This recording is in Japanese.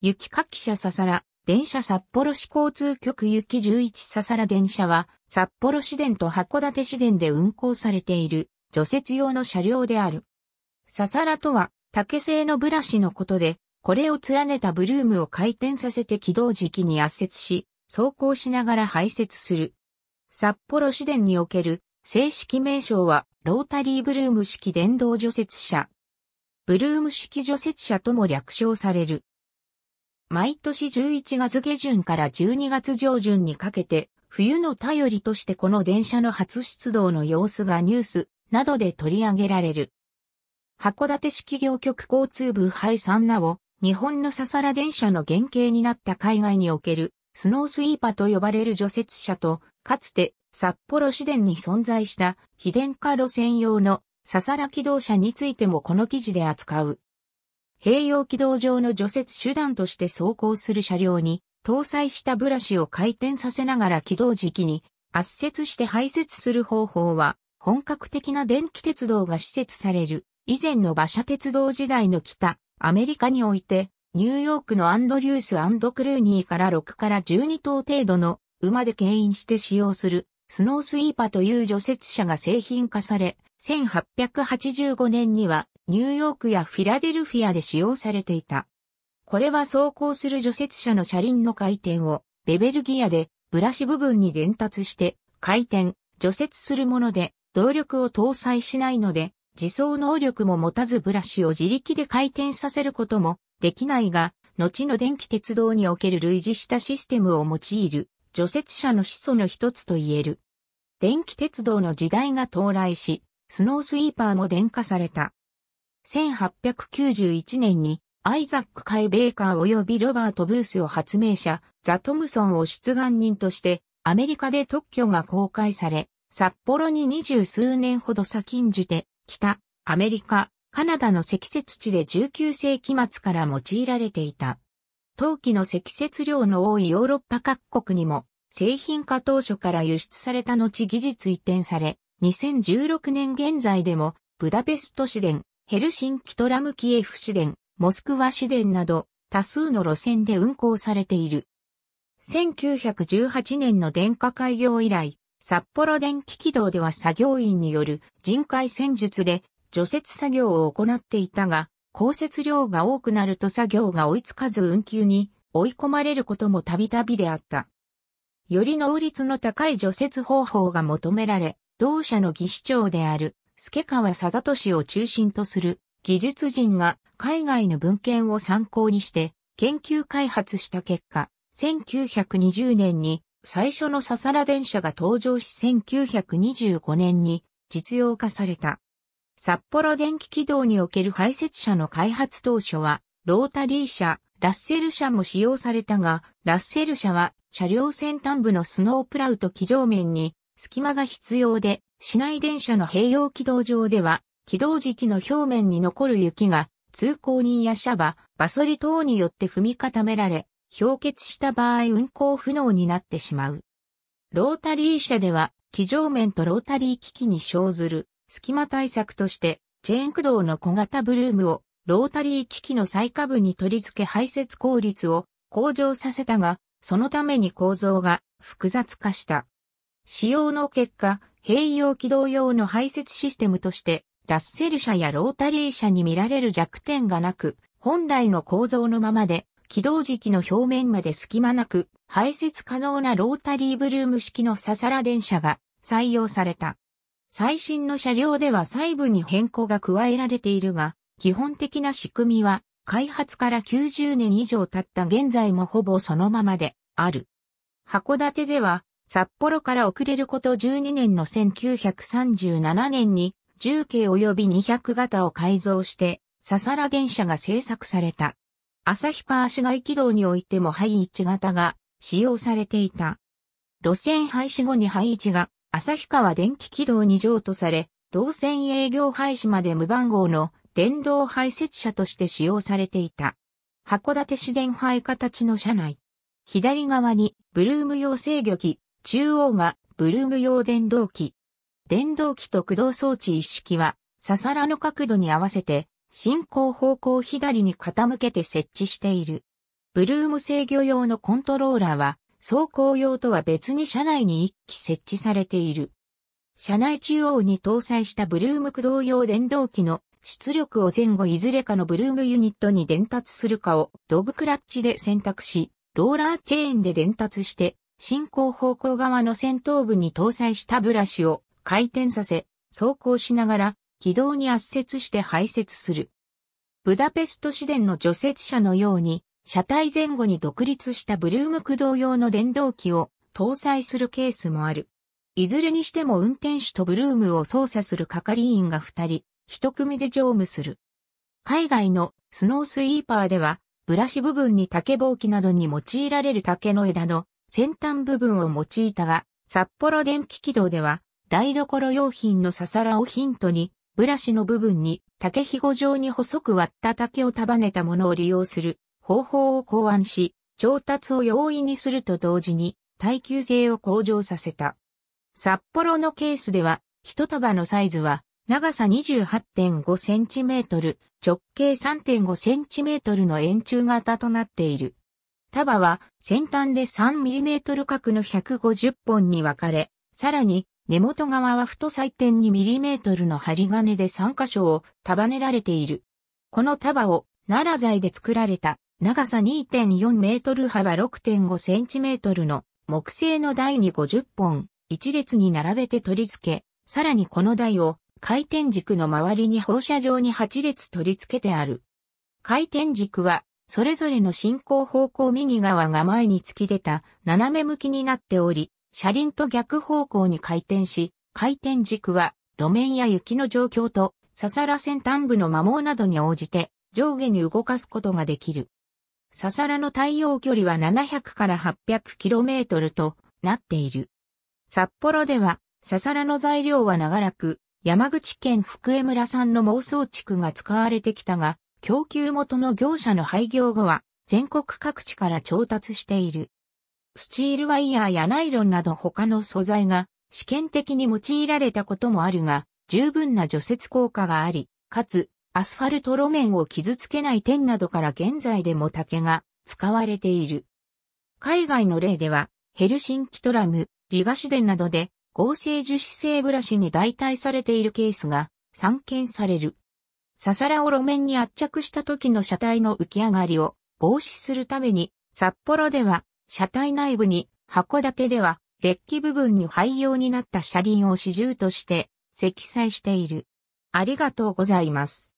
雪かき車ささら、電車札幌市交通局雪11ささら電車は、札幌市電と函館市電で運行されている、除雪用の車両である。ささらとは、竹製のブラシのことで、これを連ねたブルームを回転させて起動時期に圧雪し、走行しながら排雪する。札幌市電における正式名称はロータリーブルーム式電動除雪車。ブルーム式除雪車とも略称される。毎年11月下旬から12月上旬にかけて、冬の便りとしてこの電車の初出動の様子がニュースなどで取り上げられる。函館市企業局交通部配産なお、日本のササラ電車の原型になった海外におけるスノースイーパーと呼ばれる除雪車と、かつて札幌市電に存在した非電化路線用のササラ機動車についてもこの記事で扱う。併用軌道上の除雪手段として走行する車両に、搭載したブラシを回転させながら軌道時期に圧雪して排雪する方法は、本格的な電気鉄道が施設される、以前の馬車鉄道時代の北、アメリカにおいて、ニューヨークのアンドリュースクルーニーから6から12頭程度の馬で牽引して使用するスノースイーパーという除雪車が製品化され、1885年にはニューヨークやフィラデルフィアで使用されていた。これは走行する除雪車の車輪の回転をベベルギアでブラシ部分に伝達して回転、除雪するもので動力を搭載しないので自走能力も持たずブラシを自力で回転させることもできないが、後の電気鉄道における類似したシステムを用いる除雪車の始祖の一つと言える。電気鉄道の時代が到来し、スノースイーパーも電化された。1891年にアイザック・カイ・ベーカー及びロバート・ブースを発明者、ザ・トムソンを出願人としてアメリカで特許が公開され、札幌に二十数年ほど先んじて、北、アメリカ、カナダの積雪地で19世紀末から用いられていた。陶器の積雪量の多いヨーロッパ各国にも、製品化当初から輸出された後技術移転され、2016年現在でも、ブダペスト市電、ヘルシンキトラムキエフ市電、モスクワ市電など多数の路線で運行されている。1918年の電化開業以来、札幌電気軌道では作業員による人海戦術で除雪作業を行っていたが、降雪量が多くなると作業が追いつかず運休に追い込まれることもたびたびであった。より能率の高い除雪方法が求められ、同社の技師長である助川貞俊を中心とする技術人が海外の文献を参考にして研究開発した結果、1920年に最初のササラ電車が登場し1925年に実用化された。札幌電気軌道における排泄車の開発当初は、ロータリー車、ラッセル車も使用されたが、ラッセル車は車両先端部のスノープラウと機上面に隙間が必要で、市内電車の併用軌道上では、軌道時期の表面に残る雪が、通行人や車馬、バソリ等によって踏み固められ、氷結した場合運行不能になってしまう。ロータリー車では、機上面とロータリー機器に生ずる、隙間対策として、チェーン駆動の小型ブルームを、ロータリー機器の最下部に取り付け排泄効率を向上させたが、そのために構造が複雑化した。使用の結果、併用機動用の排泄システムとして、ラッセル車やロータリー車に見られる弱点がなく、本来の構造のままで、起動時期の表面まで隙間なく、排泄可能なロータリーブルーム式のササラ電車が採用された。最新の車両では細部に変更が加えられているが、基本的な仕組みは、開発から90年以上経った現在もほぼそのままである。函館では、札幌から遅れること12年の1937年に、重慶及び200型を改造して、ササラ電車が製作された。旭川市街軌道においても廃置型が使用されていた。路線廃止後に廃置が旭川電気軌道に譲渡され、同線営業廃止まで無番号の電動排泄車として使用されていた。函館市電廃形の車内。左側にブルーム用制御機、中央がブルーム用電動機。電動機と駆動装置一式は、ササラの角度に合わせて、進行方向左に傾けて設置している。ブルーム制御用のコントローラーは、走行用とは別に車内に1機設置されている。車内中央に搭載したブルーム駆動用電動機の出力を前後いずれかのブルームユニットに伝達するかをドグクラッチで選択し、ローラーチェーンで伝達して進行方向側の先頭部に搭載したブラシを回転させ、走行しながら軌道に圧接して排泄する。ブダペスト市電の除雪車のように、車体前後に独立したブルーム駆動用の電動機を搭載するケースもある。いずれにしても運転手とブルームを操作する係員が二人、一組で乗務する。海外のスノースイーパーでは、ブラシ部分に竹ぼうきなどに用いられる竹の枝の先端部分を用いたが、札幌電気軌道では、台所用品のささらをヒントに、ブラシの部分に竹ひご状に細く割った竹を束ねたものを利用する方法を考案し、調達を容易にすると同時に耐久性を向上させた。札幌のケースでは、一束のサイズは長さ 28.5cm、直径 3.5cm の円柱型となっている。束は先端で 3mm 角の150本に分かれ、さらに根元側は太さ 1.2mm の針金で3箇所を束ねられている。この束を奈良材で作られた長さ2.4メートル幅6.5センチメートルの木製の台に50本一列に並べて取り付け、さらにこの台を回転軸の周りに放射状に8列取り付けてある。回転軸はそれぞれの進行方向右側が前に突き出た斜め向きになっており、車輪と逆方向に回転し、回転軸は路面や雪の状況と、ササラ先端部の摩耗などに応じて上下に動かすことができる。ササラの対応距離は700から 800km となっている。札幌では、ササラの材料は長らく、山口県福江村産の妄想地区が使われてきたが、供給元の業者の廃業後は全国各地から調達している。スチールワイヤーやナイロンなど他の素材が試験的に用いられたこともあるが、十分な除雪効果があり、かつ、アスファルト路面を傷つけない点などから現在でも竹が使われている。海外の例では、ヘルシンキトラム、リガシデンなどで合成樹脂製ブラシに代替されているケースが散見される。ササラを路面に圧着した時の車体の浮き上がりを防止するために、札幌では車体内部に、函館ではデッキ部分に廃用になった車輪を支柱として積載している。ありがとうございます。